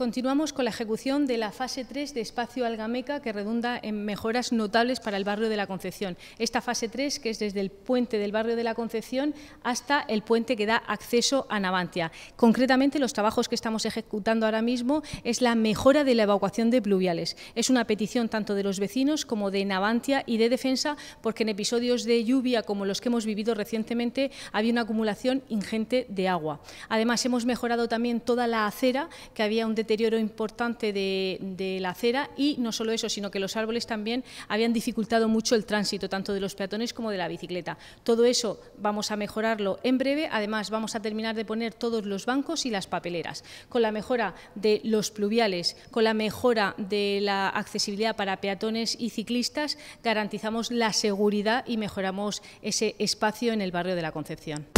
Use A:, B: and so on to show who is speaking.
A: Continuamos con la ejecución de la fase 3 de Espacio Algameca, que redunda en mejoras notables para el barrio de la Concepción. Esta fase 3, que es desde el puente del barrio de la Concepción hasta el puente que da acceso a Navantia. Concretamente, los trabajos que estamos ejecutando ahora mismo es la mejora de la evacuación de pluviales. Es una petición tanto de los vecinos como de Navantia y de Defensa, porque en episodios de lluvia como los que hemos vivido recientemente había una acumulación ingente de agua. Además, hemos mejorado también toda la acera, que había un deterioro importante de, de, la acera y no solo eso, sino que los árboles también habían dificultado mucho el tránsito, tanto de los peatones como de la bicicleta. Todo eso vamos a mejorarlo en breve, además vamos a terminar de poner todos los bancos y las papeleras, con la mejora de los pluviales, con la mejora de la accesibilidad para peatones y ciclistas, garantizamos la seguridad y mejoramos ese espacio en el barrio de la Concepción.